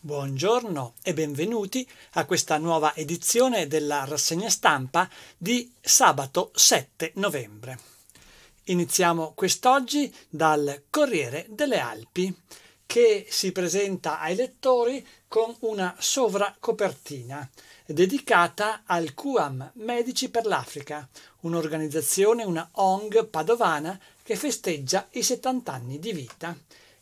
Buongiorno e benvenuti a questa nuova edizione della rassegna stampa di sabato 7 novembre. Iniziamo quest'oggi dal Corriere delle Alpi che si presenta ai lettori con una sovracopertina dedicata al QAM Medici per l'Africa, un'organizzazione, una ONG padovana che festeggia i 70 anni di vita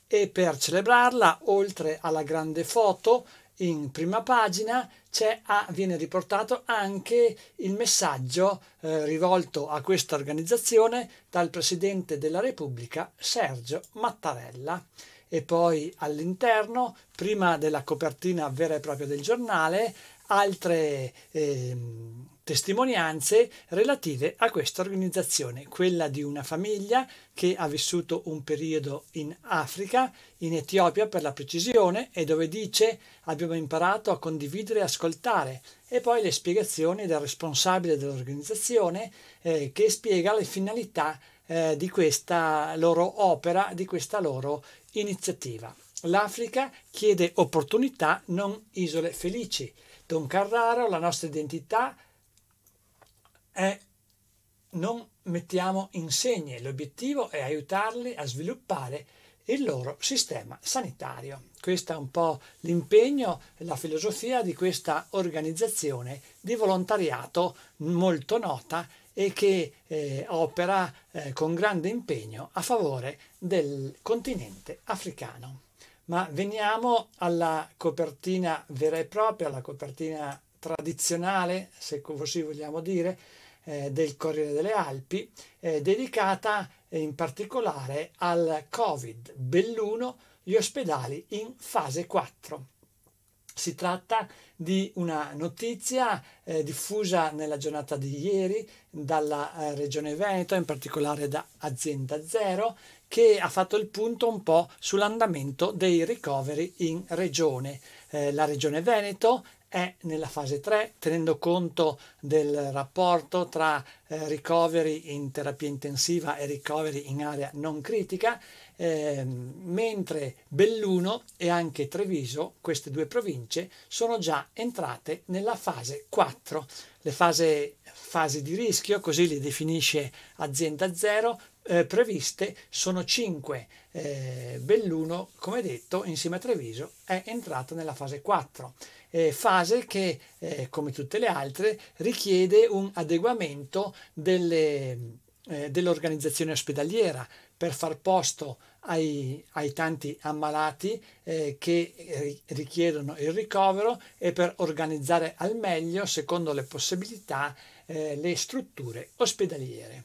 e per celebrarla, oltre alla grande foto, in prima pagina a, ah, viene riportato anche il messaggio eh, rivolto a questa organizzazione dal Presidente della Repubblica Sergio Mattarella. E poi all'interno, prima della copertina vera e propria del giornale, altre... Ehm, testimonianze relative a questa organizzazione, quella di una famiglia che ha vissuto un periodo in Africa, in Etiopia per la precisione, e dove dice abbiamo imparato a condividere e ascoltare, e poi le spiegazioni del responsabile dell'organizzazione eh, che spiega le finalità eh, di questa loro opera, di questa loro iniziativa. L'Africa chiede opportunità, non isole felici. Don Carraro, la nostra identità, è non mettiamo insegne, l'obiettivo è aiutarli a sviluppare il loro sistema sanitario. Questo è un po' l'impegno e la filosofia di questa organizzazione di volontariato molto nota e che eh, opera eh, con grande impegno a favore del continente africano. Ma veniamo alla copertina vera e propria, alla copertina tradizionale, se così vogliamo dire, eh, del Corriere delle Alpi, eh, dedicata eh, in particolare al Covid, Belluno, gli ospedali in fase 4. Si tratta di una notizia eh, diffusa nella giornata di ieri dalla eh, Regione Veneto, in particolare da Azienda Zero, che ha fatto il punto un po' sull'andamento dei ricoveri in Regione. Eh, la Regione Veneto è nella fase 3, tenendo conto del rapporto tra eh, ricoveri in terapia intensiva e ricoveri in area non critica, eh, mentre Belluno e anche Treviso, queste due province, sono già entrate nella fase 4. Le fasi, fasi di rischio, così le definisce azienda 0, eh, previste sono 5. Eh, Belluno, come detto, insieme a Treviso è entrato nella fase 4, eh, fase che, eh, come tutte le altre, richiede un adeguamento eh, dell'organizzazione ospedaliera per far posto ai, ai tanti ammalati eh, che richiedono il ricovero e per organizzare al meglio, secondo le possibilità, le strutture ospedaliere.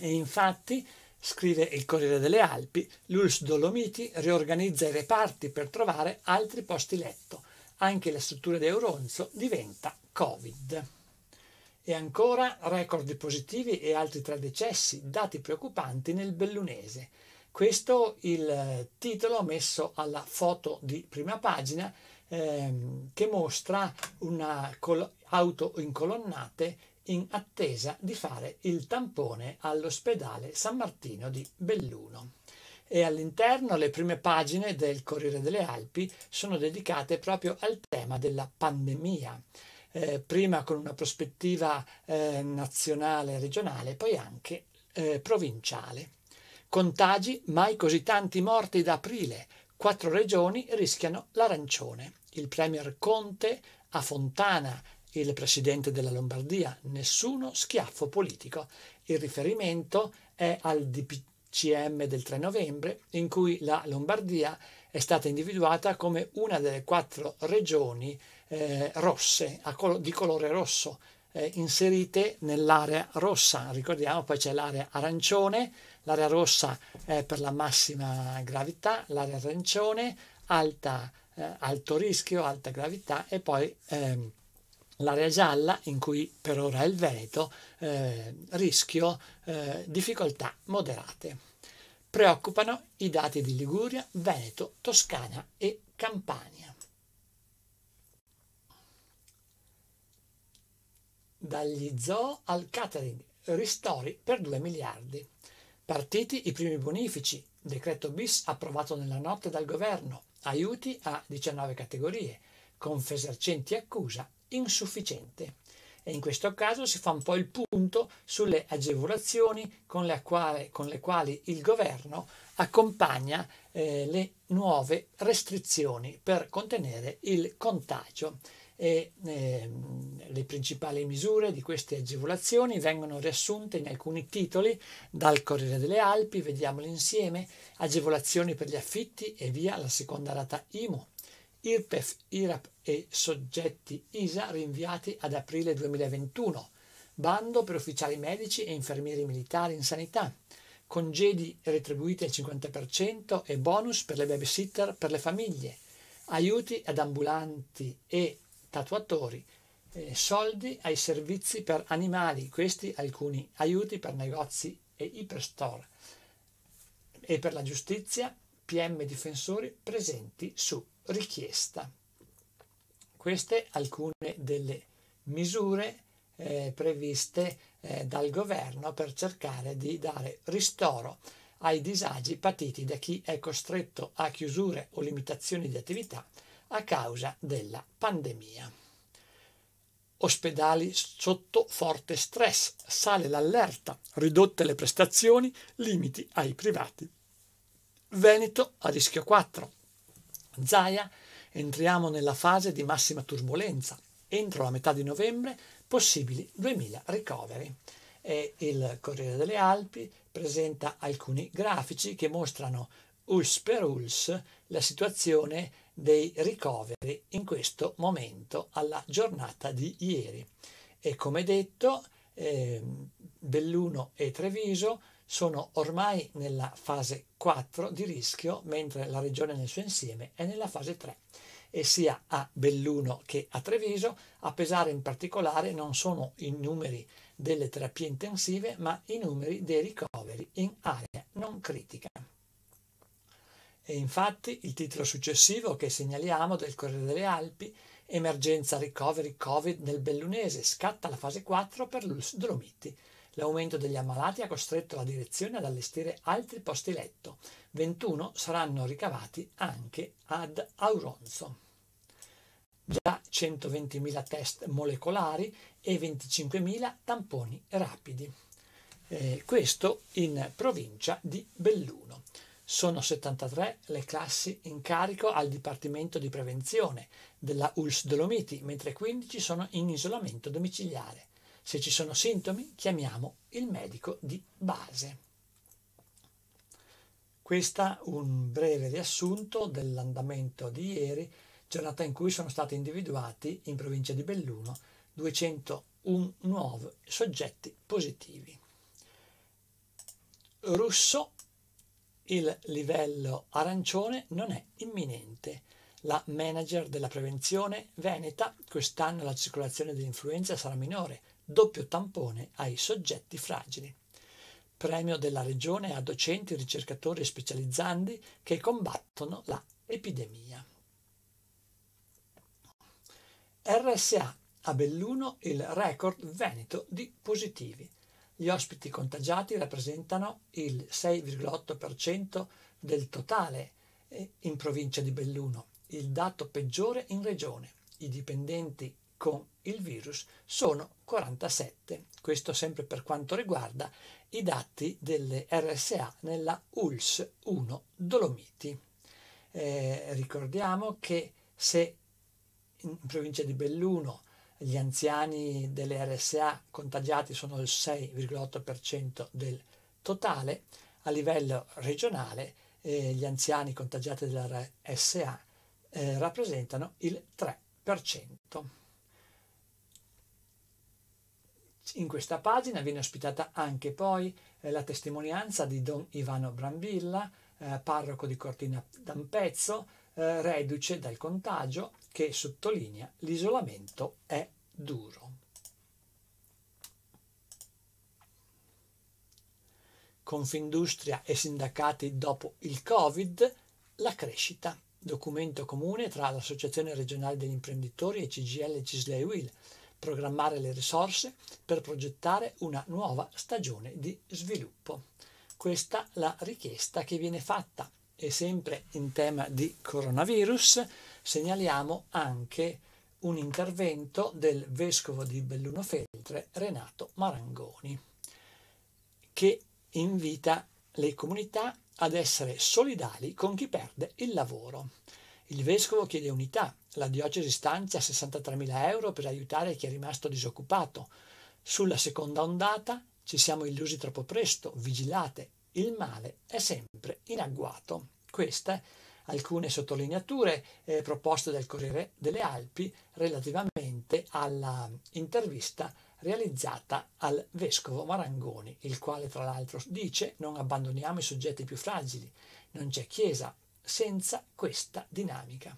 E infatti, scrive il Corriere delle Alpi, l'Ulss Dolomiti riorganizza i reparti per trovare altri posti letto. Anche la struttura di Euronzo diventa Covid. E ancora record positivi e altri tre decessi, dati preoccupanti nel bellunese. Questo il eh, titolo messo alla foto di prima pagina ehm, che mostra una col- auto in colonnate in attesa di fare il tampone all'ospedale San Martino di Belluno. E all'interno le prime pagine del Corriere delle Alpi sono dedicate proprio al tema della pandemia. Eh, prima con una prospettiva eh, nazionale e regionale, poi anche eh, provinciale. Contagi, mai così tanti morti da aprile. Quattro regioni rischiano l'arancione. Il premier Conte a Fontana il presidente della Lombardia, nessuno schiaffo politico. Il riferimento è al DPCM del 3 novembre, in cui la Lombardia è stata individuata come una delle quattro regioni eh, rosse, col- di colore rosso, eh, inserite nell'area rossa. Ricordiamo, poi c'è l'area arancione, l'area rossa è per la massima gravità, l'area arancione alta, eh, alto rischio, alta gravità e poi... Ehm, l'area gialla in cui per ora è il Veneto, eh, rischio eh, difficoltà moderate. Preoccupano i dati di Liguria, Veneto, Toscana e Campania. Dagli zoo al catering, ristori per 2 miliardi. Partiti i primi bonifici, decreto bis approvato nella notte dal governo, aiuti a 19 categorie, Confesercenti accusa insufficiente. E in questo caso si fa un po' il punto sulle agevolazioni con le quali, con le quali il governo accompagna eh, le nuove restrizioni per contenere il contagio. E, eh, le principali misure di queste agevolazioni vengono riassunte in alcuni titoli dal Corriere delle Alpi, vediamole insieme, agevolazioni per gli affitti e via la seconda rata IMU IRPEF, IRAP e soggetti ISA rinviati ad aprile 2021, bando per ufficiali medici e infermieri militari in sanità, congedi retribuiti al 50% e bonus per le babysitter per le famiglie, aiuti ad ambulanti e tatuatori, eh, soldi ai servizi per animali, questi alcuni aiuti per negozi e iperstore e per la giustizia PM difensori presenti su richiesta. Queste alcune delle misure eh, previste eh, dal governo per cercare di dare ristoro ai disagi patiti da chi è costretto a chiusure o limitazioni di attività a causa della pandemia. Ospedali sotto forte stress, sale l'allerta, ridotte le prestazioni, limiti ai privati. Veneto a rischio 4, Zaia, entriamo nella fase di massima turbolenza. Entro la metà di novembre possibili 2000 ricoveri. E il Corriere delle Alpi presenta alcuni grafici che mostrano ULS per ULS la situazione dei ricoveri in questo momento alla giornata di ieri. E come detto, eh, Belluno e Treviso sono ormai nella fase 4 di rischio, mentre la regione nel suo insieme è nella fase 3 e sia a Belluno che a Treviso. A pesare in particolare non sono i numeri delle terapie intensive, ma i numeri dei ricoveri in area non critica. E infatti il titolo successivo che segnaliamo del Corriere delle Alpi, Emergenza ricoveri Covid nel Bellunese, scatta la fase 4 per l'Ulss Dolomiti L'aumento degli ammalati ha costretto la direzione ad allestire altri posti letto. 21 saranno ricavati anche ad Auronzo. Già 120.000 test molecolari e 25.000 tamponi rapidi. Eh, questo in provincia di Belluno. Sono 73 le classi in carico al Dipartimento di Prevenzione della ULS Dolomiti, mentre 15 sono in isolamento domiciliare. Se ci sono sintomi, chiamiamo il medico di base. Questo un breve riassunto dell'andamento di ieri, giornata in cui sono stati individuati in provincia di Belluno 201 nuovi soggetti positivi. Russo, il livello arancione non è imminente. La manager della prevenzione veneta, quest'anno la circolazione dell'influenza sarà minore, doppio tampone ai soggetti fragili. Premio della Regione a docenti, ricercatori e specializzandi che combattono la epidemia. RSA a Belluno il record veneto di positivi. Gli ospiti contagiati rappresentano il 6,8% del totale eh, in provincia di Belluno, il dato peggiore in regione. I dipendenti con il virus sono 47. Questo sempre per quanto riguarda i dati delle RSA nella ULS 1 Dolomiti. Eh, ricordiamo che se in provincia di Belluno gli anziani delle RSA contagiati sono il 6,8% del totale, a livello regionale eh, gli anziani contagiati della RSA eh, rappresentano il 3%. In questa pagina viene ospitata anche poi eh, la testimonianza di Don Ivano Brambilla, eh, parroco di Cortina d'Ampezzo, eh, reduce dal contagio, che sottolinea l'isolamento è duro. Confindustria e sindacati dopo il Covid, la crescita, documento comune tra l'Associazione regionale degli imprenditori e CGL Cislei Will programmare le risorse per progettare una nuova stagione di sviluppo. Questa la richiesta che viene fatta e sempre in tema di coronavirus segnaliamo anche un intervento del vescovo di Belluno Feltre Renato Marangoni che invita le comunità ad essere solidali con chi perde il lavoro il vescovo chiede unità, la diocesi stanzia 63.000 euro per aiutare chi è rimasto disoccupato. Sulla seconda ondata ci siamo illusi troppo presto, vigilate, il male è sempre in agguato. Queste alcune sottolineature eh, proposte dal Corriere delle Alpi relativamente all'intervista realizzata al vescovo Marangoni, il quale tra l'altro dice non abbandoniamo i soggetti più fragili, non c'è chiesa senza questa dinamica.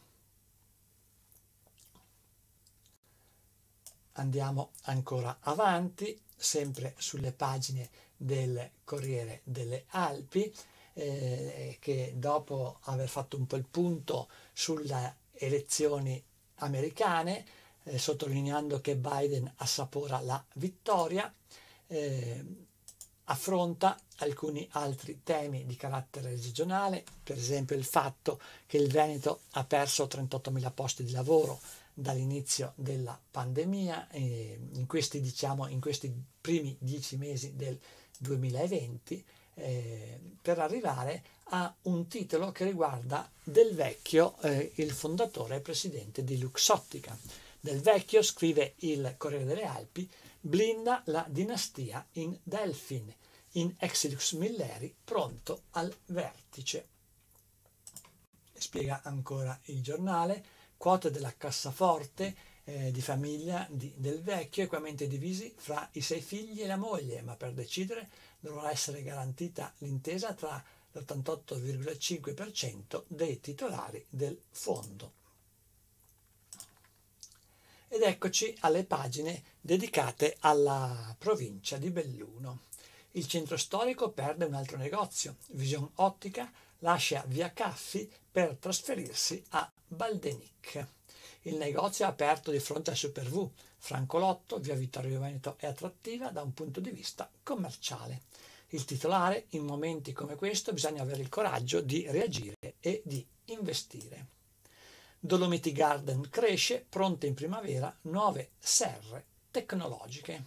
Andiamo ancora avanti, sempre sulle pagine del Corriere delle Alpi, eh, che dopo aver fatto un po' il punto sulle elezioni americane, eh, sottolineando che Biden assapora la vittoria, eh, affronta alcuni altri temi di carattere regionale, per esempio il fatto che il Veneto ha perso 38.000 posti di lavoro dall'inizio della pandemia, in questi, diciamo, in questi primi dieci mesi del 2020, eh, per arrivare a un titolo che riguarda Del Vecchio, eh, il fondatore e presidente di Luxottica. Del Vecchio scrive il Corriere delle Alpi, blinda la dinastia in Delfin, in Exilius Milleri pronto al vertice. Spiega ancora il giornale, quote della cassaforte eh, di famiglia di, del vecchio equamente divisi fra i sei figli e la moglie, ma per decidere dovrà essere garantita l'intesa tra l'88,5% dei titolari del fondo. Ed eccoci alle pagine dedicate alla provincia di Belluno. Il centro storico perde un altro negozio. Vision Ottica lascia via Caffi per trasferirsi a Baldenic. Il negozio è aperto di fronte a Superv. Francolotto, via Vittorio Veneto, è attrattiva da un punto di vista commerciale. Il titolare, in momenti come questo, bisogna avere il coraggio di reagire e di investire. Dolomiti Garden cresce, pronte in primavera nuove serre tecnologiche.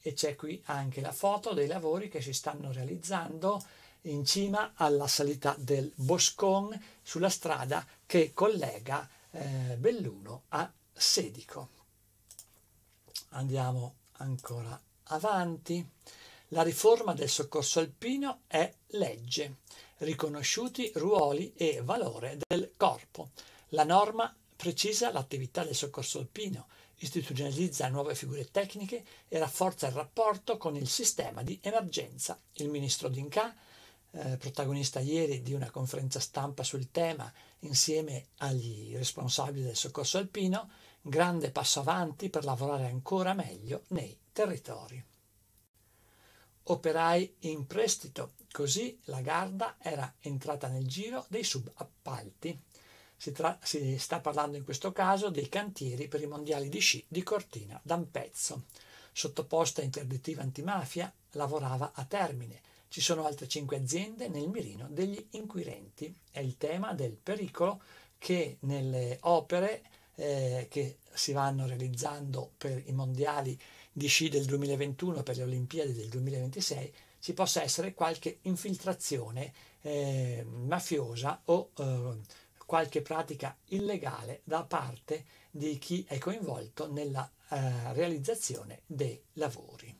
E c'è qui anche la foto dei lavori che si stanno realizzando in cima alla salita del Boscon sulla strada che collega eh, Belluno a Sedico. Andiamo ancora avanti. La riforma del soccorso alpino è legge, riconosciuti ruoli e valore del corpo. La norma precisa l'attività del soccorso alpino, istituzionalizza nuove figure tecniche e rafforza il rapporto con il sistema di emergenza. Il ministro D'Inca, eh, protagonista ieri di una conferenza stampa sul tema insieme agli responsabili del soccorso alpino, grande passo avanti per lavorare ancora meglio nei territori. Operai in prestito, così la Garda era entrata nel giro dei subappalti. Si, tra- si, sta parlando in questo caso dei cantieri per i mondiali di sci di Cortina d'Ampezzo. Sottoposta a interdittiva antimafia, lavorava a termine. Ci sono altre cinque aziende nel mirino degli inquirenti. È il tema del pericolo che nelle opere eh, che si vanno realizzando per i mondiali di sci del 2021 per le Olimpiadi del 2026 ci possa essere qualche infiltrazione eh, mafiosa o eh, qualche pratica illegale da parte di chi è coinvolto nella eh, realizzazione dei lavori.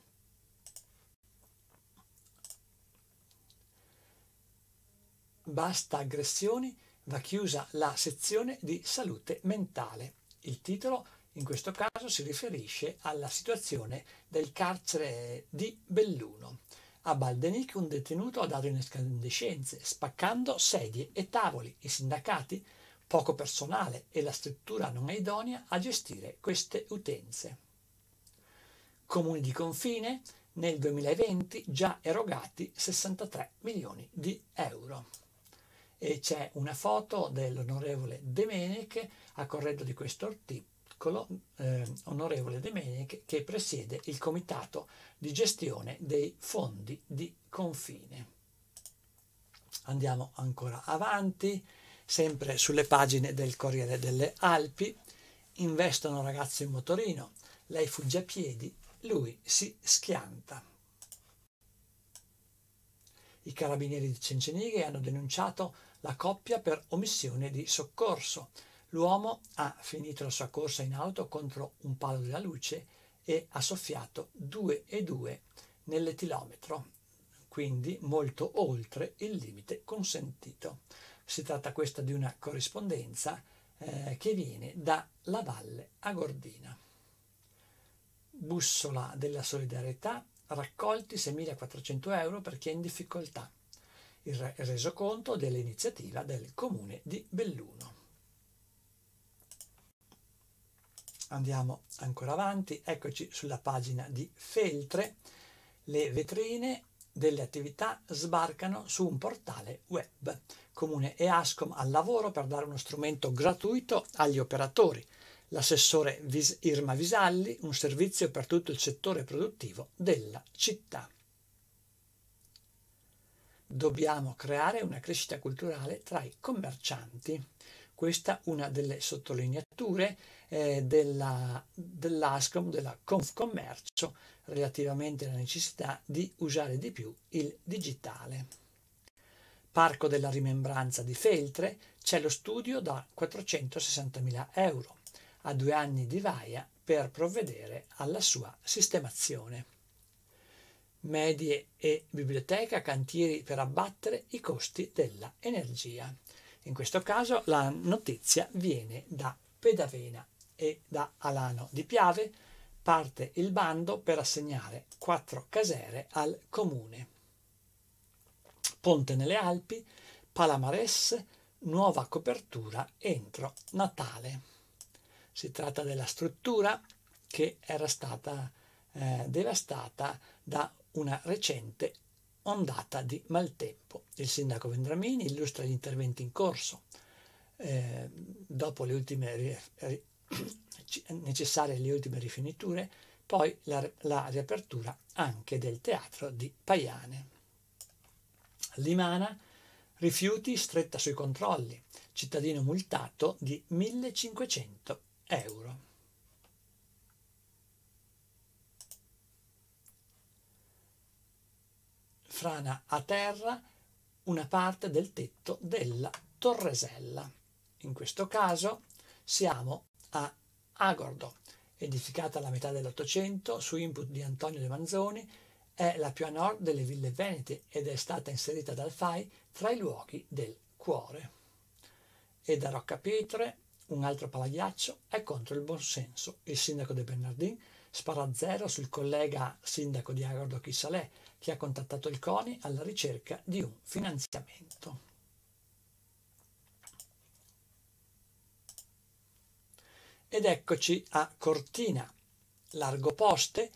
Basta aggressioni, va chiusa la sezione di salute mentale. Il titolo in questo caso si riferisce alla situazione del carcere di Belluno. A Baldenic un detenuto ha dato in escandescenze, spaccando sedie e tavoli. I sindacati, poco personale e la struttura non è idonea a gestire queste utenze. Comuni di confine, nel 2020 già erogati 63 milioni di euro. E c'è una foto dell'onorevole De a corredo di questo tipo piccolo, eh, onorevole De Menic, che presiede il comitato di gestione dei fondi di confine. Andiamo ancora avanti, sempre sulle pagine del Corriere delle Alpi. Investono ragazzo in motorino, lei fugge a piedi, lui si schianta. I carabinieri di Cencenighe hanno denunciato la coppia per omissione di soccorso. L'uomo ha finito la sua corsa in auto contro un palo della luce e ha soffiato 2 e 2 nell'etilometro, quindi molto oltre il limite consentito. Si tratta questa di una corrispondenza eh, che viene dalla Valle a Gordina. Bussola della solidarietà, raccolti 6.400 euro per chi è in difficoltà. Il resoconto dell'iniziativa del comune di Belluno. Andiamo ancora avanti, eccoci sulla pagina di Feltre. Le vetrine delle attività sbarcano su un portale web. Comune e Ascom al lavoro per dare uno strumento gratuito agli operatori. L'assessore Irma Visalli, un servizio per tutto il settore produttivo della città. Dobbiamo creare una crescita culturale tra i commercianti. Questa è una delle sottolineature eh, della, dell'ASCOM, della Confcommercio, relativamente alla necessità di usare di più il digitale. Parco della rimembranza di Feltre c'è lo studio da 460.000 euro, a due anni di vaia per provvedere alla sua sistemazione. Medie e biblioteca cantieri per abbattere i costi dell'energia. In questo caso la notizia viene da Pedavena e da Alano di Piave parte il bando per assegnare quattro casere al comune. Ponte nelle Alpi, Palamares, nuova copertura entro Natale. Si tratta della struttura che era stata eh, devastata da una recente ondata di maltempo. Il sindaco Vendramini illustra gli interventi in corso. Eh, dopo le ultime necessarie le ultime rifiniture, poi la, la riapertura anche del teatro di Paiane. Limana, rifiuti stretta sui controlli, cittadino multato di 1500 euro. frana a terra una parte del tetto della torresella. In questo caso siamo a Agordo, edificata alla metà dell'Ottocento su input di Antonio De Manzoni, è la più a nord delle ville venete ed è stata inserita dal FAI tra i luoghi del cuore. E da Roccapietre, un altro palaghiaccio, è contro il buon senso. Il sindaco De Bernardin spara a zero sul collega sindaco di Agordo Chissalè, che ha contattato il CONI alla ricerca di un finanziamento. Ed eccoci a Cortina, largo poste,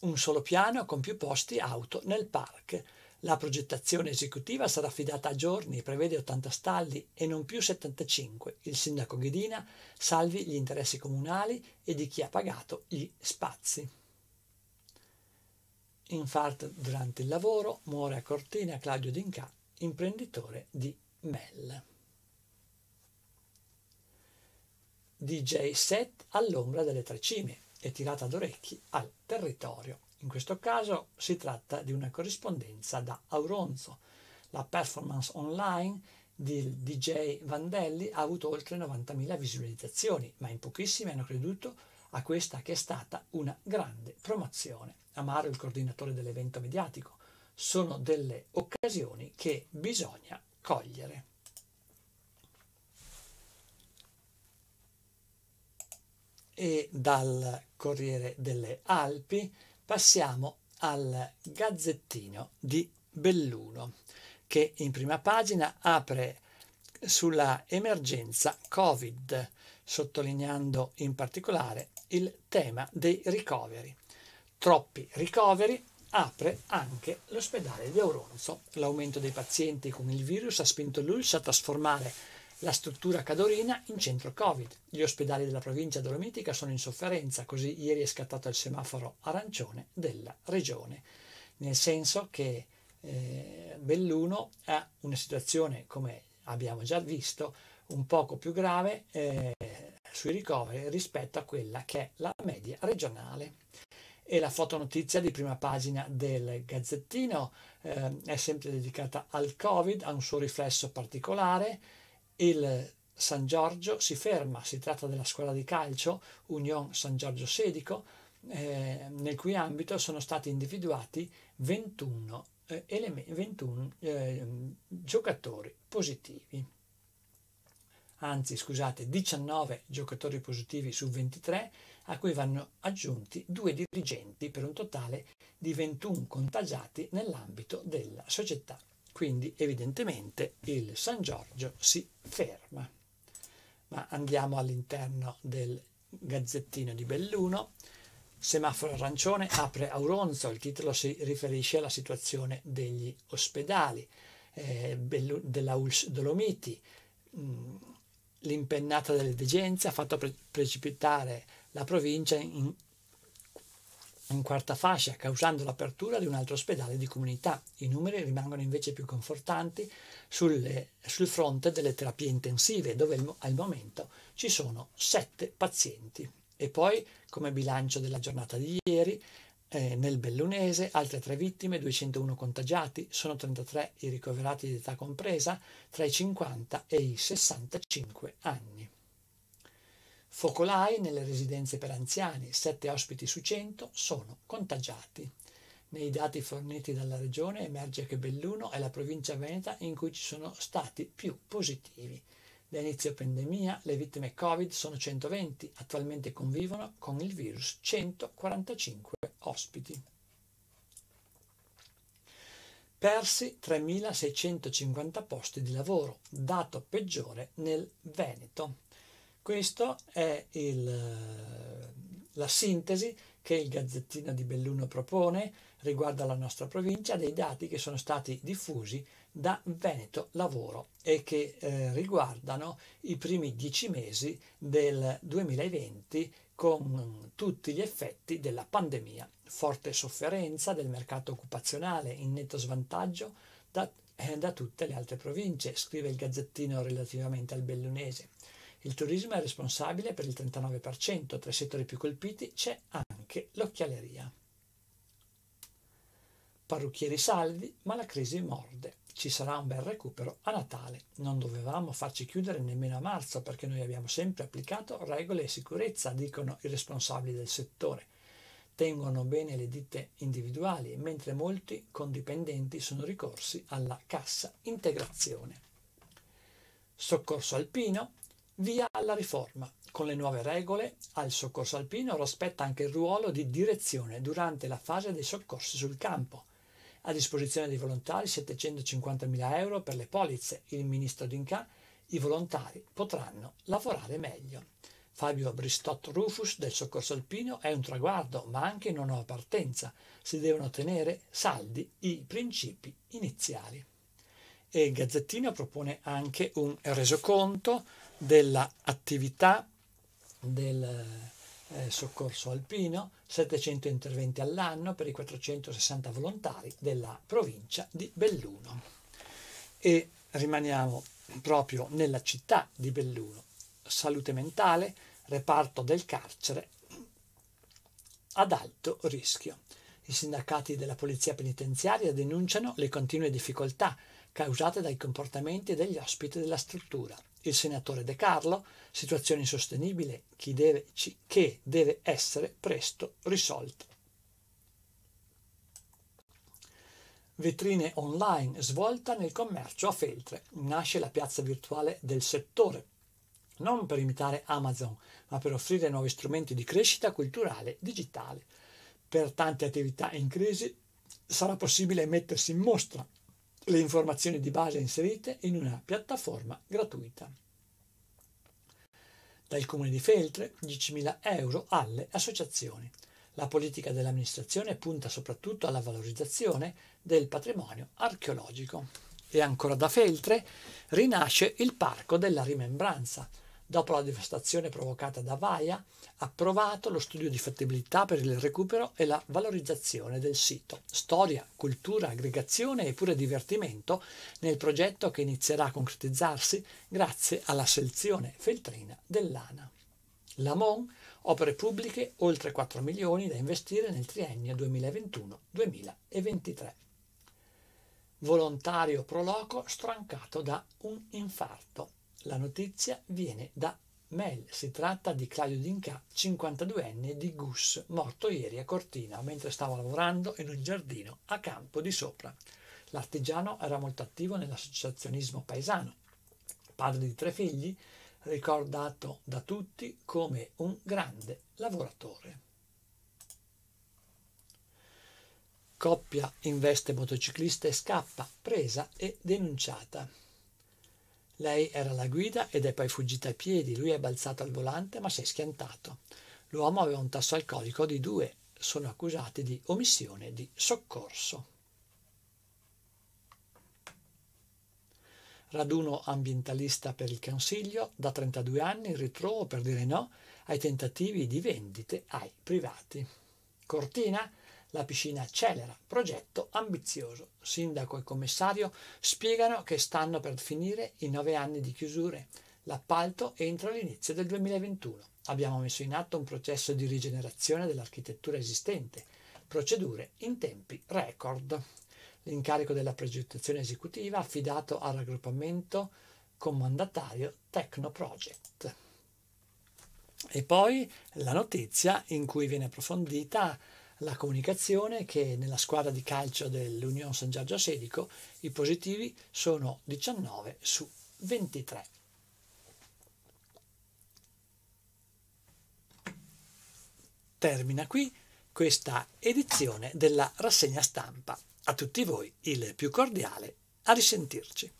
un solo piano con più posti auto nel park. La progettazione esecutiva sarà affidata a giorni, prevede 80 stalli e non più 75. Il sindaco Ghedina salvi gli interessi comunali e di chi ha pagato gli spazi. Infarto durante il lavoro, muore a Cortina Claudio Dinca, imprenditore di Mel. DJ set all'ombra delle tre cime e tirata d'orecchi al territorio. In questo caso si tratta di una corrispondenza da Auronzo. La performance online del DJ Vandelli ha avuto oltre 90.000 visualizzazioni, ma in pochissimi hanno creduto a questa che è stata una grande promozione. Amaro, il coordinatore dell'evento mediatico, sono delle occasioni che bisogna cogliere. e dal Corriere delle Alpi passiamo al Gazzettino di Belluno che in prima pagina apre sulla emergenza Covid, sottolineando in particolare il tema dei ricoveri. Troppi ricoveri apre anche l'ospedale di Auronzo. L'aumento dei pazienti con il virus ha spinto l'ULS a trasformare la struttura cadorina in centro Covid. Gli ospedali della provincia dolomitica sono in sofferenza, così ieri è scattato il semaforo arancione della regione, nel senso che eh, Belluno ha una situazione, come abbiamo già visto, un poco più grave eh, sui ricoveri rispetto a quella che è la media regionale. E la fotonotizia di prima pagina del Gazzettino eh, è sempre dedicata al Covid, ha un suo riflesso particolare il San Giorgio si ferma, si tratta della scuola di calcio Union San Giorgio Sedico, eh, nel cui ambito sono stati individuati 21, eh, eleme- 21 eh, giocatori positivi. Anzi, scusate, 19 giocatori positivi su 23, a cui vanno aggiunti due dirigenti per un totale di 21 contagiati nell'ambito della società quindi evidentemente il San Giorgio si ferma. Ma andiamo all'interno del gazzettino di Belluno. Semaforo arancione apre Auronzo, il titolo si riferisce alla situazione degli ospedali, eh, della ULS Dolomiti. Mm, l'impennata delle degenze ha fatto pre- precipitare la provincia in in quarta fascia, causando l'apertura di un altro ospedale di comunità. I numeri rimangono invece più confortanti sulle, sul fronte delle terapie intensive, dove al momento ci sono sette pazienti. E poi, come bilancio della giornata di ieri, eh, nel Bellunese, altre tre vittime, 201 contagiati, sono 33 i ricoverati di età compresa tra i 50 e i 65 anni. Focolai nelle residenze per anziani, 7 ospiti su 100 sono contagiati. Nei dati forniti dalla regione emerge che Belluno è la provincia veneta in cui ci sono stati più positivi. Da inizio pandemia le vittime Covid sono 120, attualmente convivono con il virus 145 ospiti. Persi 3.650 posti di lavoro, dato peggiore nel Veneto. Questa è il, la sintesi che il Gazzettino di Belluno propone riguardo alla nostra provincia dei dati che sono stati diffusi da Veneto Lavoro e che eh, riguardano i primi dieci mesi del 2020 con tutti gli effetti della pandemia, forte sofferenza del mercato occupazionale in netto svantaggio da, eh, da tutte le altre province, scrive il Gazzettino relativamente al Bellunese il turismo è responsabile per il 39%, tra i settori più colpiti c'è anche l'occhialeria. Parrucchieri saldi, ma la crisi morde. Ci sarà un bel recupero a Natale. Non dovevamo farci chiudere nemmeno a marzo perché noi abbiamo sempre applicato regole e sicurezza, dicono i responsabili del settore. Tengono bene le ditte individuali, mentre molti condipendenti sono ricorsi alla cassa integrazione. Soccorso alpino, Via alla riforma. Con le nuove regole, al soccorso alpino lo spetta anche il ruolo di direzione durante la fase dei soccorsi sul campo. A disposizione dei volontari 750.000 euro per le polizze. Il ministro D'Inca, i volontari potranno lavorare meglio. Fabio Bristot Rufus del soccorso alpino è un traguardo, ma anche una nuova partenza. Si devono tenere saldi i principi iniziali. E il Gazzettino propone anche un resoconto dell'attività del eh, soccorso alpino, 700 interventi all'anno per i 460 volontari della provincia di Belluno. E rimaniamo proprio nella città di Belluno. Salute mentale, reparto del carcere ad alto rischio. I sindacati della polizia penitenziaria denunciano le continue difficoltà causate dai comportamenti degli ospiti della struttura il senatore De Carlo, situazione insostenibile deve, che deve essere presto risolta. Vetrine online svolta nel commercio a Feltre. Nasce la piazza virtuale del settore, non per imitare Amazon, ma per offrire nuovi strumenti di crescita culturale digitale. Per tante attività in crisi sarà possibile mettersi in mostra le informazioni di base inserite in una piattaforma gratuita. Dal Comune di Feltre 10.000 euro alle associazioni. La politica dell'amministrazione punta soprattutto alla valorizzazione del patrimonio archeologico. E ancora da Feltre rinasce il Parco della Rimembranza, dopo la devastazione provocata da Vaia, approvato lo studio di fattibilità per il recupero e la valorizzazione del sito. Storia, cultura, aggregazione e pure divertimento nel progetto che inizierà a concretizzarsi grazie alla selezione feltrina dell'ANA. Lamont, opere pubbliche, oltre 4 milioni da investire nel triennio 2021-2023. Volontario proloco strancato da un infarto la notizia viene da Mel, si tratta di Claudio Dinca, 52enne di Gus, morto ieri a Cortina mentre stava lavorando in un giardino a campo di sopra. L'artigiano era molto attivo nell'associazionismo paesano, padre di tre figli, ricordato da tutti come un grande lavoratore. Coppia investe motociclista e scappa, presa e denunciata. Lei era alla guida ed è poi fuggita a piedi, lui è balzato al volante ma si è schiantato. L'uomo aveva un tasso alcolico di 2. Sono accusati di omissione di soccorso. Raduno ambientalista per il Consiglio, da 32 anni, ritrovo per dire no ai tentativi di vendite ai privati. Cortina, la piscina accelera, progetto ambizioso. Sindaco e commissario spiegano che stanno per finire i nove anni di chiusure. L'appalto entro l'inizio del 2021. Abbiamo messo in atto un processo di rigenerazione dell'architettura esistente, procedure in tempi record. L'incarico della progettazione esecutiva affidato al raggruppamento comandatario Tecnoproject. E poi la notizia in cui viene approfondita la comunicazione che nella squadra di calcio dell'Union San Giorgio Sedico i positivi sono 19 su 23. Termina qui questa edizione della rassegna stampa. A tutti voi il più cordiale a risentirci.